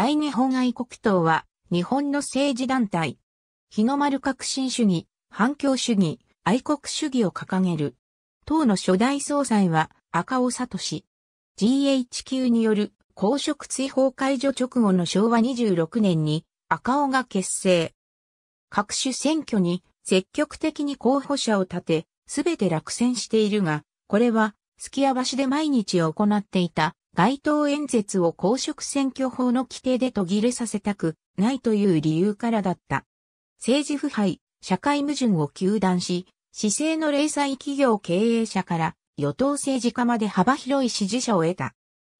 大日本愛国党は、日本の政治団体。日の丸革新主義、反共主義、愛国主義を掲げる。党の初代総裁は、赤尾聡。GHQ による公職追放解除直後の昭和26年に赤尾が結成。各種選挙に積極的に候補者を立て、すべて落選しているが、これは、月屋橋で毎日行っていた街頭演説を公職選挙法の規定で途切れさせたくないという理由からだった。政治腐敗、社会矛盾を糾弾し、市政の零細企業経営者から与党政治家まで幅広い支持者を得た。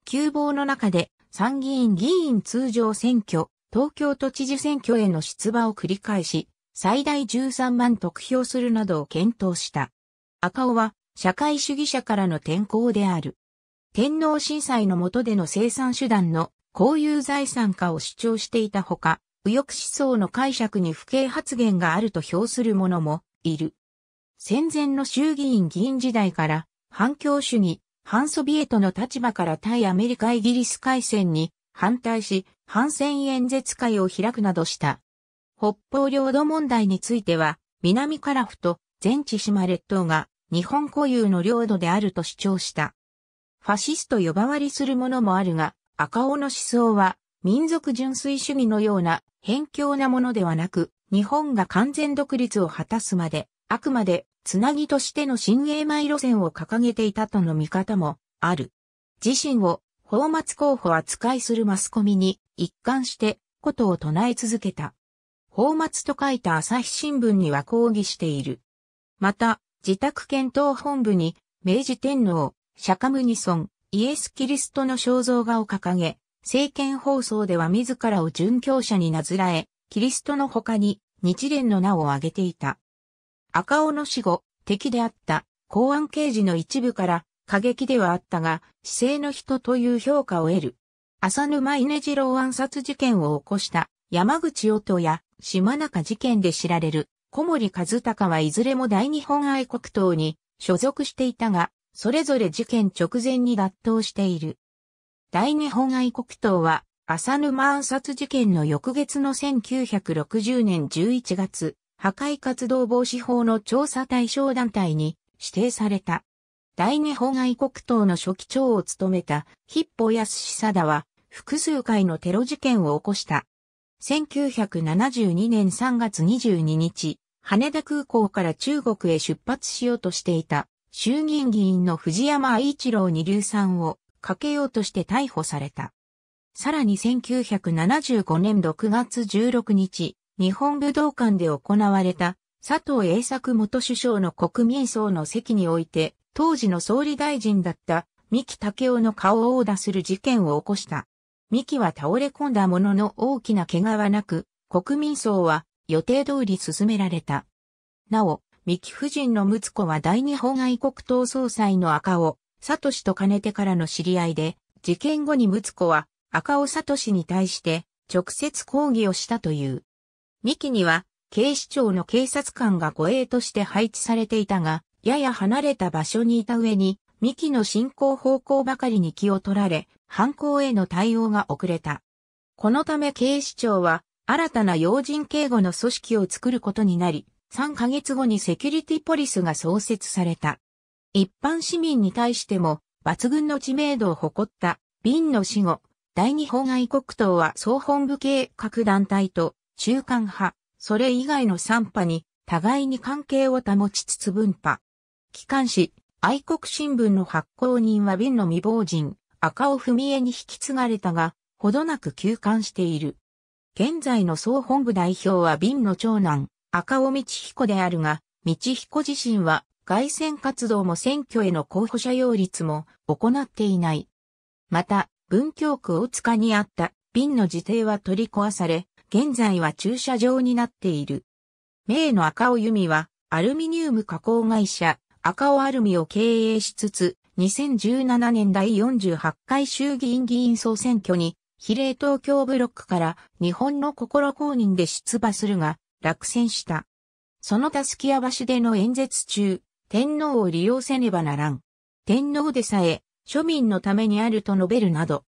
急望の中で参議院議員通常選挙、東京都知事選挙への出馬を繰り返し、最大13万得票するなどを検討した。赤尾は社会主義者からの転向である。天皇震災の下での生産手段の公有財産化を主張していたほか、右翼思想の解釈に不敬発言があると評する者もいる。戦前の衆議院議員時代から反共主義、反ソビエトの立場から対アメリカイギリス海戦に反対し、反戦演説会を開くなどした。北方領土問題については、南カラフと全地島列島が日本固有の領土であると主張した。ファシスト呼ばわりするものもあるが、赤尾の思想は、民族純粋主義のような、偏境なものではなく、日本が完全独立を果たすまで、あくまで、つなぎとしての新英米路線を掲げていたとの見方も、ある。自身を、泡沫候補扱いするマスコミに、一貫して、ことを唱え続けた。泡沫と書いた朝日新聞には抗議している。また、自宅検討本部に、明治天皇、釈迦ムニソン、イエス・キリストの肖像画を掲げ、政見放送では自らを殉教者になずらえ、キリストの他に日蓮の名を挙げていた。赤尾の死後、敵であった公安刑事の一部から過激ではあったが、死政の人という評価を得る。浅沼稲次郎暗殺事件を起こした山口音や島中事件で知られる小森和孝はいずれも大日本愛国党に所属していたが、それぞれ事件直前に脱党している。大日本愛国党は、浅沼暗殺事件の翌月の1960年11月、破壊活動防止法の調査対象団体に指定された。大日本愛国党の初期長を務めた、ヒッポ安ダは、複数回のテロ事件を起こした。1972年3月22日、羽田空港から中国へ出発しようとしていた衆議院議員の藤山愛一郎に硫酸をかけようとして逮捕された。さらに1975年6月16日、日本武道館で行われた佐藤栄作元首相の国民葬の席において、当時の総理大臣だった三木武雄の顔を殴打する事件を起こした。三木は倒れ込んだものの大きな怪我はなく、国民葬は予定通り進められた。なお、三木夫人の睦子は大日本愛国党総裁の赤尾、聡と兼ねてからの知り合いで、事件後に睦子は赤尾聡に対して直接抗議をしたという。三木には警視庁の警察官が護衛として配置されていたが、やや離れた場所にいた上に、三木の進行方向ばかりに気を取られ、犯行への対応が遅れた。このため警視庁は、新たな要人警護の組織を作ることになり、3ヶ月後にセキュリティポリスが創設された。一般市民に対しても抜群の知名度を誇った瓶の死後、大日本愛国党は総本部系各団体と中間派、それ以外の3派に互いに関係を保ちつつ分派。機関紙、愛国新聞の発行人は瓶の未亡人、赤尾文江に引き継がれたが、ほどなく休館している。現在の総本部代表は瓶の長男、赤尾道彦であるが、道彦自身は外選活動も選挙への候補者擁立も行っていない。また、文京区大塚にあった瓶の自邸は取り壊され、現在は駐車場になっている。名の赤尾由美は、アルミニウム加工会社、赤尾アルミを経営しつつ、2017年第48回衆議院議員総選挙に、比例東京ブロックから日本の心公認で出馬するが、落選した。そのたすきや橋での演説中、天皇を利用せねばならん。天皇でさえ、庶民のためにあると述べるなど。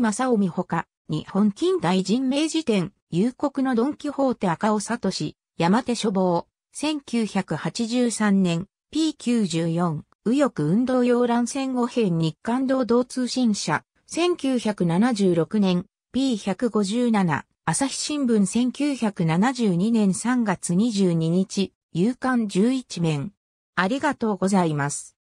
まさ正臣ほか、日本近代人名辞典、夕刻のドンキホーテ赤尾氏山手処方、1983年、P94、右翼運動用乱戦後編日韓道道通信社、1976年、P157、朝日新聞1972年3月22日、夕刊11面。ありがとうございます。